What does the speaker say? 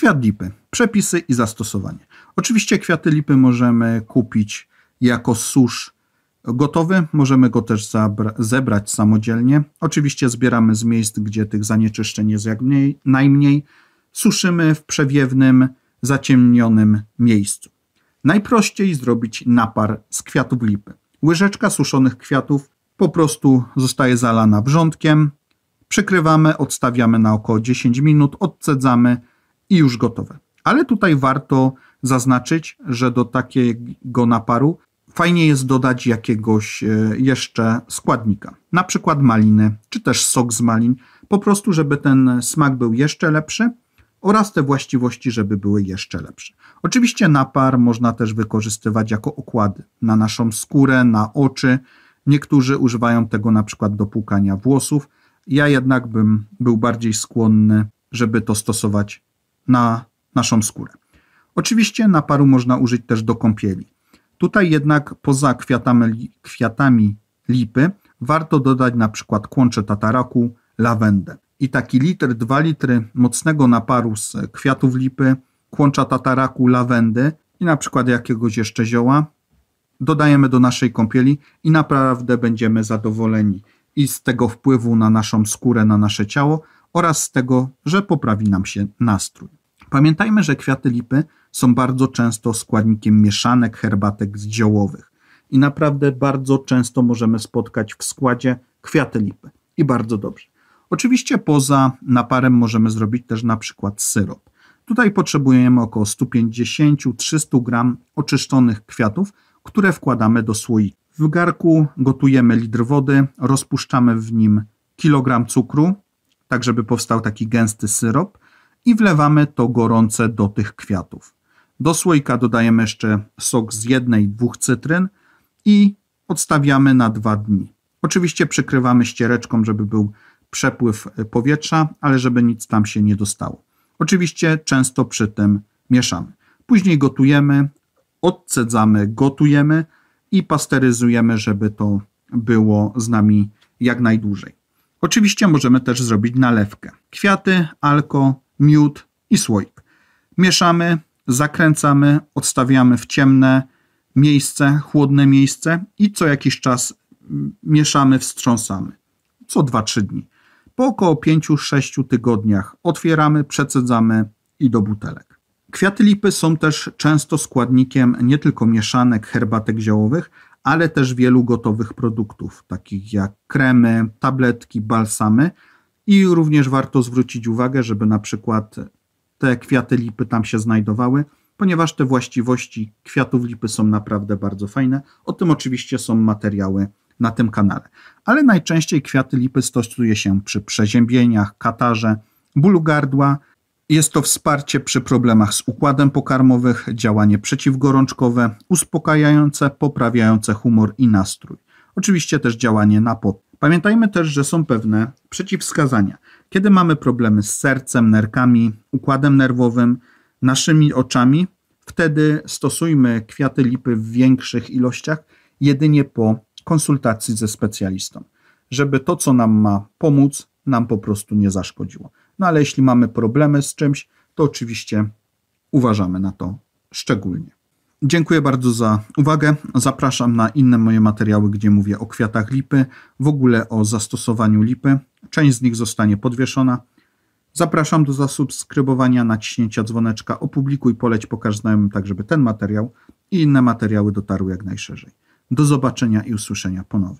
Kwiat lipy. Przepisy i zastosowanie. Oczywiście kwiaty lipy możemy kupić jako susz gotowy. Możemy go też zebrać samodzielnie. Oczywiście zbieramy z miejsc, gdzie tych zanieczyszczeń jest jak mniej, najmniej. Suszymy w przewiewnym, zaciemnionym miejscu. Najprościej zrobić napar z kwiatów lipy. Łyżeczka suszonych kwiatów po prostu zostaje zalana wrzątkiem. Przykrywamy, odstawiamy na około 10 minut, odcedzamy i już gotowe. Ale tutaj warto zaznaczyć, że do takiego naparu fajnie jest dodać jakiegoś e, jeszcze składnika, na przykład maliny, czy też sok z malin, po prostu, żeby ten smak był jeszcze lepszy oraz te właściwości, żeby były jeszcze lepsze. Oczywiście napar można też wykorzystywać jako okłady na naszą skórę, na oczy. Niektórzy używają tego na przykład do płukania włosów. Ja jednak bym był bardziej skłonny, żeby to stosować na naszą skórę. Oczywiście naparu można użyć też do kąpieli. Tutaj jednak poza kwiatami, kwiatami lipy warto dodać na przykład kłącze tataraku, lawendę. I taki litr, dwa litry mocnego naparu z kwiatów lipy, kłącza tataraku, lawendy i na przykład jakiegoś jeszcze zioła dodajemy do naszej kąpieli i naprawdę będziemy zadowoleni i z tego wpływu na naszą skórę, na nasze ciało oraz z tego, że poprawi nam się nastrój. Pamiętajmy, że kwiaty lipy są bardzo często składnikiem mieszanek herbatek ziołowych i naprawdę bardzo często możemy spotkać w składzie kwiaty lipy i bardzo dobrze. Oczywiście poza naparem możemy zrobić też na przykład syrop. Tutaj potrzebujemy około 150-300 gram oczyszczonych kwiatów, które wkładamy do słoika. W garku gotujemy litr wody, rozpuszczamy w nim kilogram cukru, tak żeby powstał taki gęsty syrop i wlewamy to gorące do tych kwiatów. Do słoika dodajemy jeszcze sok z jednej, dwóch cytryn i odstawiamy na dwa dni. Oczywiście przykrywamy ściereczką, żeby był przepływ powietrza, ale żeby nic tam się nie dostało. Oczywiście często przy tym mieszamy. Później gotujemy, odcedzamy, gotujemy i pasteryzujemy, żeby to było z nami jak najdłużej. Oczywiście możemy też zrobić nalewkę. Kwiaty, alko, miód i słoik. Mieszamy, zakręcamy, odstawiamy w ciemne miejsce, chłodne miejsce i co jakiś czas mm, mieszamy, wstrząsamy. Co 2-3 dni. Po około 5-6 tygodniach otwieramy, przecedzamy i do butelek. Kwiaty lipy są też często składnikiem nie tylko mieszanek, herbatek ziołowych, ale też wielu gotowych produktów, takich jak kremy, tabletki, balsamy, i również warto zwrócić uwagę, żeby na przykład te kwiaty lipy tam się znajdowały, ponieważ te właściwości kwiatów lipy są naprawdę bardzo fajne. O tym oczywiście są materiały na tym kanale. Ale najczęściej kwiaty lipy stosuje się przy przeziębieniach, katarze, bólu gardła. Jest to wsparcie przy problemach z układem pokarmowym, działanie przeciwgorączkowe, uspokajające, poprawiające humor i nastrój. Oczywiście też działanie na pot. Pamiętajmy też, że są pewne przeciwwskazania. Kiedy mamy problemy z sercem, nerkami, układem nerwowym, naszymi oczami, wtedy stosujmy kwiaty lipy w większych ilościach jedynie po konsultacji ze specjalistą, żeby to, co nam ma pomóc, nam po prostu nie zaszkodziło. No ale jeśli mamy problemy z czymś, to oczywiście uważamy na to szczególnie. Dziękuję bardzo za uwagę. Zapraszam na inne moje materiały, gdzie mówię o kwiatach lipy, w ogóle o zastosowaniu lipy. Część z nich zostanie podwieszona. Zapraszam do zasubskrybowania, naciśnięcia dzwoneczka, opublikuj, poleć, pokaż znajomym, tak żeby ten materiał i inne materiały dotarły jak najszerzej. Do zobaczenia i usłyszenia ponownie.